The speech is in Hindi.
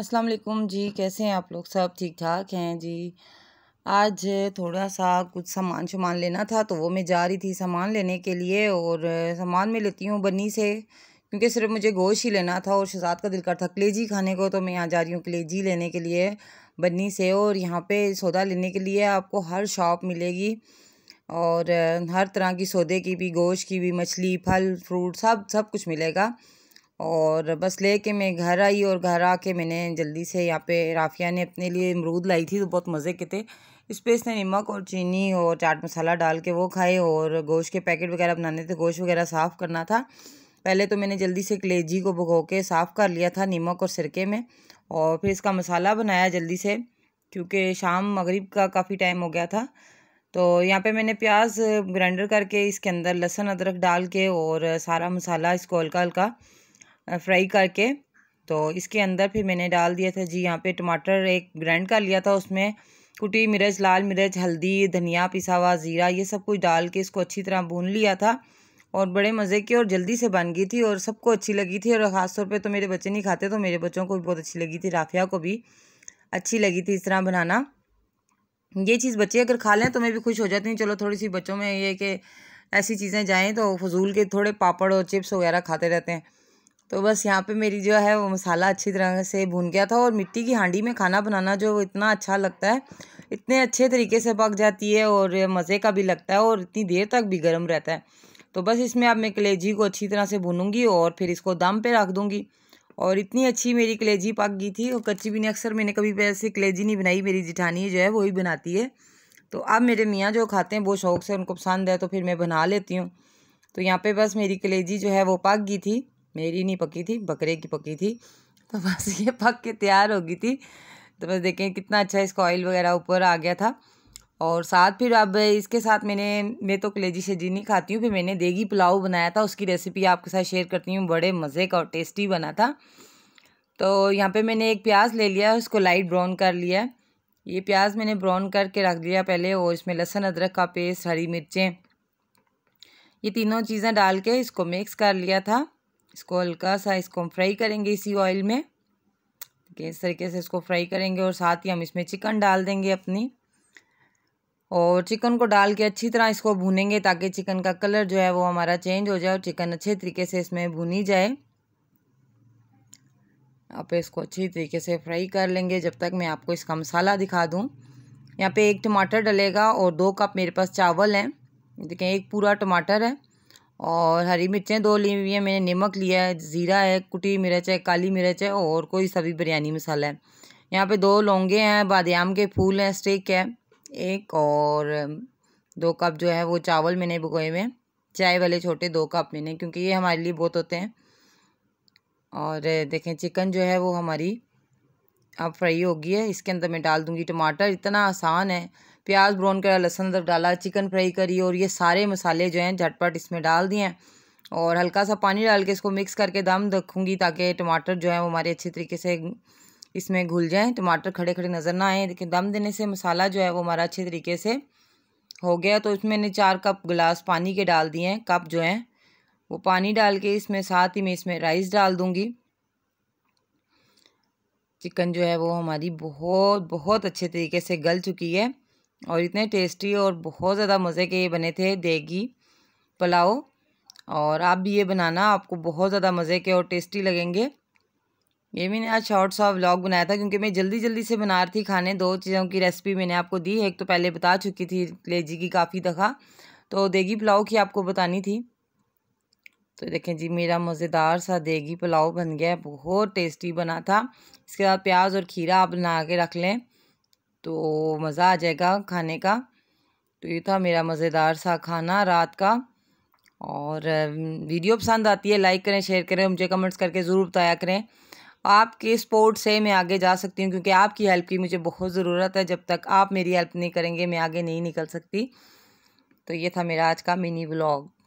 अस्सलाम वालेकुम जी कैसे हैं आप लोग सब ठीक ठाक हैं जी आज थोड़ा सा कुछ सामान शामान लेना था तो वो मैं जा रही थी सामान लेने के लिए और सामान मैं लेती हूँ बनी से क्योंकि सिर्फ मुझे गोश्त ही लेना था और शहजाद का दिल कर था कलेजी खाने को तो मैं यहाँ जा रही हूँ कलेजी लेने के लिए बनी से और यहाँ पे सौदा लेने के लिए आपको हर शॉप मिलेगी और हर तरह की सौदे की भी गोश्त की भी मछली फल फ्रूट सब सब कुछ मिलेगा और बस ले के मैं घर आई और घर आके मैंने जल्दी से यहाँ पे राफिया ने अपने लिए अमरूद लाई थी तो बहुत मज़े के थे इस पर इसने नमक और चीनी और चाट मसाला डाल के वो खाए और गोश्त के पैकेट वगैरह बनाने थे गोश्त वगैरह साफ़ करना था पहले तो मैंने जल्दी से कलेजी को भगो के साफ़ कर लिया था नमक और सिरके में और फिर इसका मसाला बनाया जल्दी से क्योंकि शाम मगरिब का काफ़ी टाइम हो गया था तो यहाँ पे मैंने प्याज ग्राइंडर करके इसके अंदर लहसुन अदरक डाल के और सारा मसाला इसको हल्का हल्का फ्राई करके तो इसके अंदर फिर मैंने डाल दिया था जी यहाँ पे टमाटर एक ग्राइंड कर लिया था उसमें कुटी मिर्च लाल मिर्च हल्दी धनिया पिसा हुआ ज़ीरा ये सब कुछ डाल के इसको अच्छी तरह भून लिया था और बड़े मज़े की और जल्दी से बन गई थी और सबको अच्छी लगी थी और ख़ास तौर तो मेरे बच्चे नहीं खाते तो मेरे बच्चों को भी बहुत अच्छी लगी थी राफिया को भी अच्छी लगी थी इस तरह बनाना ये चीज़ बच्चे अगर खा लें तो मैं भी खुश हो जाती हूँ चलो थोड़ी सी बच्चों में ये कि ऐसी चीज़ें जाएँ तो फजूल के थोड़े पापड़ और चिप्स वगैरह खाते रहते हैं तो बस यहाँ पे मेरी जो है वो मसाला अच्छी तरह से भून गया था और मिट्टी की हांडी में खाना बनाना जो इतना अच्छा लगता है इतने अच्छे तरीके से पक जाती है और मज़े का भी लगता है और इतनी देर तक भी गर्म रहता है तो बस इसमें अब मैं कलेजी को अच्छी तरह से भूनूंगी और फिर इसको दम पे रख दूँगी और इतनी अच्छी मेरी कलेजी पक गई थी और कच्ची भी नहीं अक्सर मैंने कभी ऐसी कलेजी नहीं बनाई मेरी जिठानी जो है वही बनाती है तो अब मेरे मियाँ जो खाते हैं बहुत शौक से उनको पसंद है तो फिर मैं बना लेती हूँ तो यहाँ पे बस मेरी कलेजी जो है वो पक गई थी मेरी नहीं पकी थी बकरे की पकी थी तो बस ये पक के तैयार हो गई थी तो बस देखें कितना अच्छा इसका ऑयल वगैरह ऊपर आ गया था और साथ फिर अब इसके साथ मैंने मैं तो कलेजी शेजी नहीं खाती हूँ फिर मैंने देगी पुलाव बनाया था उसकी रेसिपी आपके साथ शेयर करती हूँ बड़े मज़े का और टेस्टी बना था तो यहाँ पे मैंने एक प्याज ले लिया उसको लाइट ब्राउन कर लिया ये प्याज मैंने ब्राउन करके रख लिया पहले और इसमें लहसुन अदरक का पेस्ट हरी मिर्चें ये तीनों चीज़ें डाल के इसको मिक्स कर लिया था इसको हल्का सा इसको हम फ्राई करेंगे इसी ऑयल में कि इस तरीके से इसको फ्राई करेंगे और साथ ही हम इसमें चिकन डाल देंगे अपनी और चिकन को डाल के अच्छी तरह इसको भूनेंगे ताकि चिकन का कलर जो है वो हमारा चेंज हो जाए और चिकन अच्छे तरीके से इसमें भुनी जाए आप इसको अच्छी तरीके से फ्राई कर लेंगे जब तक मैं आपको इसका मसाला दिखा दूँ यहाँ पे एक टमाटर डलेगा और दो कप मेरे पास चावल हैं देखें एक पूरा टमाटर है और हरी मिर्चें दो ली हुई हैं मैंने नमक लिया है ज़ीरा है कुटी मिर्च है काली मिर्च है और कोई सभी बिरयानी मसाला है यहाँ पे दो लौंगे हैं बादाम के फूल हैं स्टिक है एक और दो कप जो है वो चावल मैंने भुगोए हुए हैं चाय वाले छोटे दो कप मैंने क्योंकि ये हमारे लिए बहुत होते हैं और देखें चिकन जो है वो हमारी अब फ्राई होगी है इसके अंदर मैं डाल दूँगी टमाटर इतना आसान है प्याज ब्राउन करा लहसुन अदरक डाला चिकन फ्राई करी और ये सारे मसाले जो हैं झटपट इसमें डाल दिए हैं और हल्का सा पानी डाल के इसको मिक्स करके दम रखूँगी ताकि टमाटर जो है वो हमारे अच्छे तरीके से इसमें घुल जाएँ टमाटर खड़े खड़े नज़र ना आए लेकिन दम देने से मसाला जो है वो हमारा अच्छे तरीके से हो गया तो इसमें मैंने चार कप गिलास पानी के डाल दिए हैं कप जो हैं वो पानी डाल के इसमें साथ ही मैं इसमें राइस डाल दूँगी चिकन जो है वो हमारी बहुत बहुत अच्छे तरीके से गल चुकी है और इतने टेस्टी और बहुत ज़्यादा मज़े के ये बने थे देगी पुलाव और आप भी ये बनाना आपको बहुत ज़्यादा मज़े के और टेस्टी लगेंगे ये मैंने आज शॉर्ट सा व्लॉग बनाया था क्योंकि मैं जल्दी जल्दी से बना रही थी खाने दो चीज़ों की रेसिपी मैंने आपको दी एक तो पहले बता चुकी थी लेजी की काफ़ी दफ़ा तो देगी पुलाव की आपको बतानी थी तो देखें जी मेरा मज़ेदार सा देगी पुलाव बन गया बहुत टेस्टी बना था इसके बाद प्याज और खीरा आप बना के रख लें तो मज़ा आ जाएगा खाने का तो ये था मेरा मज़ेदार सा खाना रात का और वीडियो पसंद आती है लाइक करें शेयर करें मुझे कमेंट्स करके ज़रूर बताया करें आपके सपोर्ट से मैं आगे जा सकती हूँ क्योंकि आपकी हेल्प की मुझे बहुत ज़रूरत है जब तक आप मेरी हेल्प नहीं करेंगे मैं आगे नहीं निकल सकती तो ये था मेरा आज का मिनी ब्लॉग